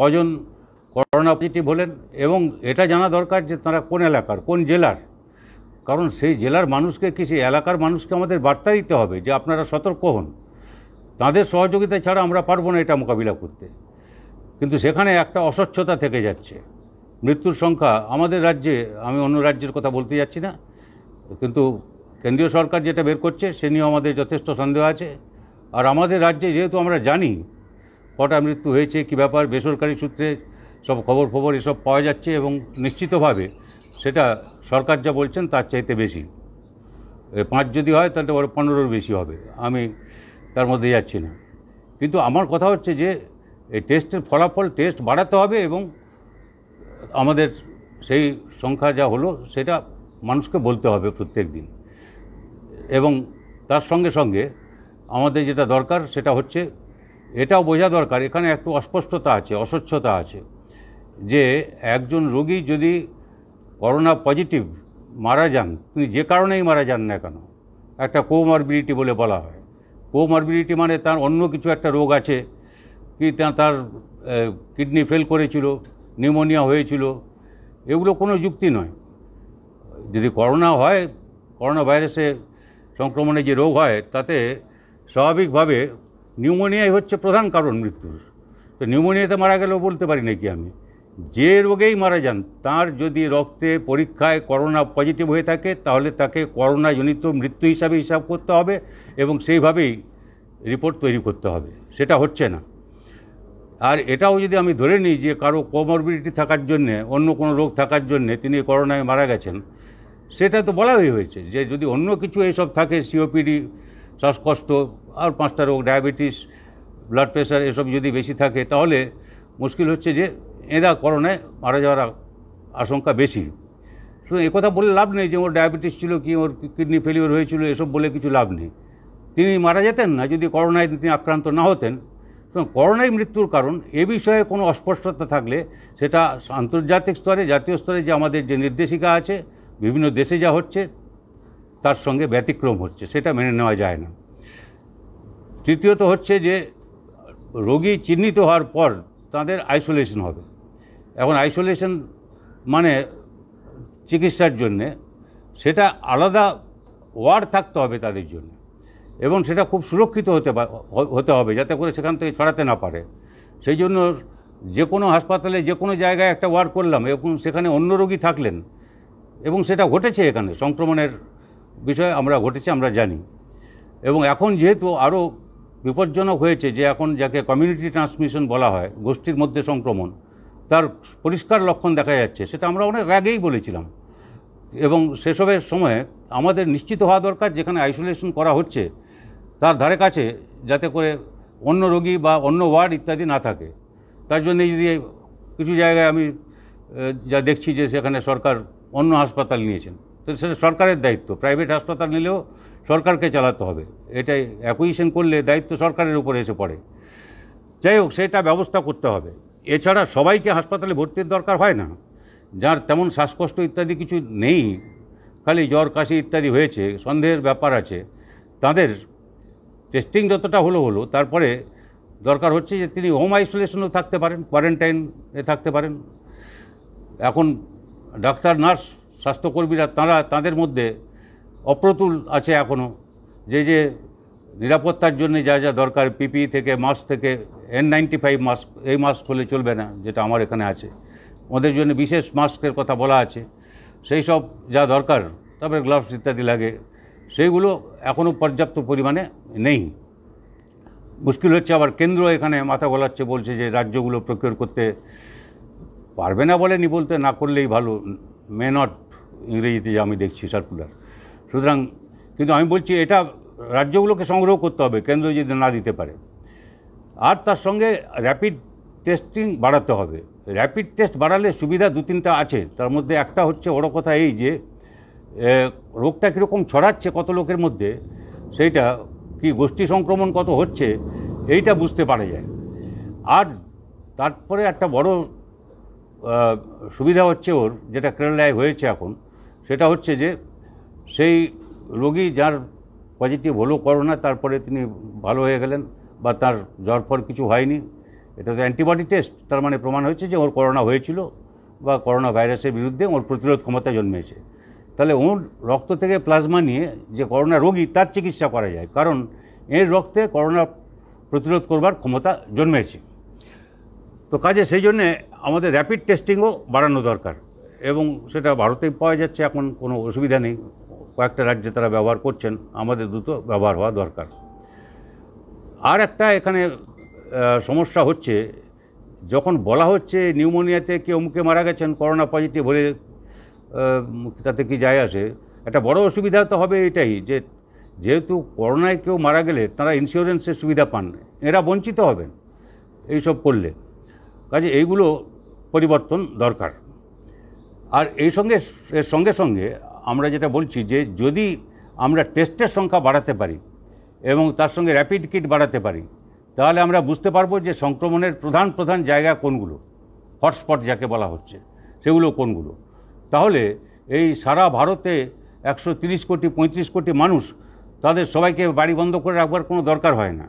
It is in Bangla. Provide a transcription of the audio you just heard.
কজন করোনা পজিটিভ হলেন এবং এটা জানা দরকার যে তারা কোন এলাকার কোন জেলার কারণ সেই জেলার মানুষকে কি সেই এলাকার মানুষকে আমাদের বার্তা দিতে হবে যে আপনারা সতর্ক হন তাদের সহযোগিতা ছাড়া আমরা পারবো না এটা মোকাবিলা করতে কিন্তু সেখানে একটা অস্বচ্ছতা থেকে যাচ্ছে মৃত্যুর সংখ্যা আমাদের রাজ্যে আমি অন্য রাজ্যের কথা বলতে যাচ্ছি না কিন্তু কেন্দ্রীয় সরকার যেটা বের করছে সে নিয়েও আমাদের যথেষ্ট সন্দেহ আছে আর আমাদের রাজ্যে যেহেতু আমরা জানি কটা মৃত্যু হয়েছে কী ব্যাপার বেসরকারি সূত্রে সব খবর খবর এসব পাওয়া যাচ্ছে এবং নিশ্চিতভাবে সেটা সরকার যা বলছেন তার চাইতে বেশি পাঁচ যদি হয় তাহলে ওর পনেরোর বেশি হবে আমি তার মধ্যে যাচ্ছি না কিন্তু আমার কথা হচ্ছে যে এই টেস্টের ফলাফল টেস্ট বাড়াতে হবে এবং আমাদের সেই সংখ্যা যা হলো সেটা মানুষকে বলতে হবে প্রত্যেক দিন এবং তার সঙ্গে সঙ্গে আমাদের যেটা দরকার সেটা হচ্ছে এটাও বোঝা দরকার এখানে একটু অস্পষ্টতা আছে অস্বচ্ছতা আছে যে একজন রোগী যদি করোনা পজিটিভ মারা যান তিনি যে কারণেই মারা যান না কেন একটা কোমরবিডিটি বলে বলা হয় কোমরবিডিটি মানে তার অন্য কিছু একটা রোগ আছে কি তার কিডনি ফেল করেছিল নিউমোনিয়া হয়েছিল এগুলো কোনো যুক্তি নয় যদি করোনা হয় করোনা ভাইরাসে সংক্রমণে যে রোগ হয় তাতে স্বাভাবিকভাবে নিউমোনিয়াই হচ্ছে প্রধান কারণ মৃত্যুর তো নিউমোনিয়াতে মারা গেলেও বলতে পারি নাকি আমি যে রোগেই মারা যান তার যদি রক্তে পরীক্ষায় করোনা পজিটিভ হয়ে থাকে তাহলে তাকে করোনাজনিত মৃত্যু হিসাবে হিসাব করতে হবে এবং সেইভাবেই রিপোর্ট তৈরি করতে হবে সেটা হচ্ছে না আর এটাও যদি আমি ধরে নিই যে কারো কমরবিডিটি থাকার জন্যে অন্য কোনো রোগ থাকার জন্যে তিনি করোনায় মারা গেছেন সেটা তো বলাই হয়েছে যে যদি অন্য কিছু এইসব থাকে সিওপিডি শ্বাসকষ্ট আর পাঁচটা রোগ ডায়াবেটিস ব্লাড প্রেশার এসব যদি বেশি থাকে তাহলে মুশকিল হচ্ছে যে এরা করোনায় মারা যাওয়ার আশঙ্কা বেশি শুধু একথা বলে লাভ নেই যে ওর ডায়াবেটিস ছিল কি ওর কিডনি ফেলিওর হয়েছিল এসব বলে কিছু লাভ নেই তিনি মারা যেতেন না যদি করোনায় তিনি আক্রান্ত না হতেন করোনায় মৃত্যুর কারণ এ বিষয়ে কোনো অস্পষ্টতা থাকলে সেটা আন্তর্জাতিক স্তরে জাতীয় স্তরে যে আমাদের যে নির্দেশিকা আছে বিভিন্ন দেশে যা হচ্ছে তার সঙ্গে ব্যতিক্রম হচ্ছে সেটা মেনে নেওয়া যায় না তৃতীয়ত হচ্ছে যে রোগী চিহ্নিত হওয়ার পর তাদের আইসোলেশন হবে এখন আইসোলেশন মানে চিকিৎসার জন্যে সেটা আলাদা ওয়ার্ড থাকতে হবে তাদের জন্য এবং সেটা খুব সুরক্ষিত হতে হতে হবে যাতে করে সেখান থেকে ছড়াতে না পারে সেই জন্য যে কোনো হাসপাতালে যে কোনো জায়গায় একটা ওয়ার্ড করলাম এবং সেখানে অন্য রোগী থাকলেন এবং সেটা ঘটেছে এখানে সংক্রমণের বিষয় আমরা ঘটেছে আমরা জানি এবং এখন যেহেতু আরও বিপজ্জনক হয়েছে যে এখন যাকে কমিউনিটি ট্রান্সমিশন বলা হয় গোষ্ঠীর মধ্যে সংক্রমণ তার পরিষ্কার লক্ষণ দেখা যাচ্ছে সেটা আমরা অনেক আগেই বলেছিলাম এবং সেসবের সময়ে আমাদের নিশ্চিত হওয়া দরকার যেখানে আইসোলেশন করা হচ্ছে তার ধারে কাছে যাতে করে অন্য রোগী বা অন্য ওয়ার্ড ইত্যাদি না থাকে তার জন্য যদি কিছু জায়গায় আমি যা দেখছি যে সেখানে সরকার অন্য হাসপাতাল নিয়েছেন তো সেটা সরকারের দায়িত্ব প্রাইভেট হাসপাতাল নিলেও সরকারকে চালাতে হবে এটাই অ্যাকুইশন করলে দায়িত্ব সরকারের উপরে এসে পড়ে যাই হোক সেটা ব্যবস্থা করতে হবে এছাড়া সবাইকে হাসপাতালে ভর্তির দরকার হয় না যার তেমন শ্বাসকষ্ট ইত্যাদি কিছু নেই খালি জ্বর কাশি ইত্যাদি হয়েছে সন্দেহের ব্যাপার আছে তাদের টেস্টিং যতটা হলো হলো তারপরে দরকার হচ্ছে যে তিনি হোম আইসোলেশনও থাকতে পারেন কোয়ারেন্টাইনে থাকতে পারেন এখন ডাক্তার নার্স স্বাস্থ্যকর্মীরা তারা তাদের মধ্যে অপ্রতুল আছে এখনও যে যে নিরাপত্তার জন্য যা যা দরকার পিপি e থেকে মাস্ক থেকে এন নাইনটি ফাইভ মাস্ক এই মাস্ক হলে চলবে না যেটা আমার এখানে আছে ওদের জন্য বিশেষ মাস্কের কথা বলা আছে সেই সব যা দরকার তারপরে গ্লাভস ইত্যাদি লাগে সেইগুলো এখনও পর্যাপ্ত পরিমাণে নেই মুশকিল হচ্ছে আবার কেন্দ্র এখানে মাথা গলাচ্ছে বলছে যে রাজ্যগুলো প্রকিওর করতে পারবে না বলেনি বলতে না করলেই ভালো মে নট ইংরেজিতে আমি দেখছি সার্কুলার সুতরাং কিন্তু আমি বলছি এটা রাজ্যগুলোকে সংগ্রহ করতে হবে কেন্দ্র যদি না দিতে পারে আর তার সঙ্গে র্যাপিড টেস্টিং বাড়াতে হবে র্যাপিড টেস্ট বাড়ালে সুবিধা দু তিনটা আছে তার মধ্যে একটা হচ্ছে বড় কথা এই যে রোগটা কীরকম ছড়াচ্ছে কত লোকের মধ্যে সেইটা কি গোষ্ঠী সংক্রমণ কত হচ্ছে এইটা বুঝতে পারা যায় আর তারপরে একটা বড় সুবিধা হচ্ছে ওর যেটা কেরালায় হয়েছে এখন সেটা হচ্ছে যে সেই রোগী যার পজিটিভ হলো করোনা তারপরে তিনি ভালো হয়ে গেলেন বা তার জ্বর ফর কিছু হয়নি এটা তো অ্যান্টিবডি টেস্ট তার মানে প্রমাণ হয়েছে যে ওর করোনা হয়েছিল বা করোনা ভাইরাসের বিরুদ্ধে ওর প্রতিরোধ ক্ষমতা জন্মেছে তাহলে ওর রক্ত থেকে প্লাজমা নিয়ে যে করোনা রোগী তার চিকিৎসা করা যায় কারণ এর রক্তে করোনা প্রতিরোধ করবার ক্ষমতা জন্মেছে তো কাজে সেই জন্যে আমাদের র্যাপিড টেস্টিংও বাড়ানো দরকার এবং সেটা ভারতেই পাওয়া যাচ্ছে এখন কোনো অসুবিধা নেই কয়েকটা রাজ্যে তারা ব্যবহার করছেন আমাদের দ্রুত ব্যবহার হওয়া দরকার আর একটা এখানে সমস্যা হচ্ছে যখন বলা হচ্ছে নিউমোনিয়াতে কেউ মুখে মারা গেছেন করোনা পজিটিভ হলে তাতে কি যায় আসে একটা বড় অসুবিধা তো হবে এটাই যে যেহেতু করোনায় কেউ মারা গেলে তারা ইন্স্যুরেন্সের সুবিধা পান এরা বঞ্চিত হবেন এইসব করলে কাজে এইগুলো পরিবর্তন দরকার আর এই সঙ্গে এর সঙ্গে সঙ্গে আমরা যেটা বলছি যে যদি আমরা টেস্টের সংখ্যা বাড়াতে পারি এবং তার সঙ্গে র্যাপিড কিট বাড়াতে পারি তাহলে আমরা বুঝতে পারবো যে সংক্রমণের প্রধান প্রধান জায়গা কোনগুলো হটস্পট যাকে বলা হচ্ছে সেগুলো কোনগুলো তাহলে এই সারা ভারতে একশো কোটি পঁয়ত্রিশ কোটি মানুষ তাদের সবাইকে বাড়ি বন্ধ করে রাখবার কোনো দরকার হয় না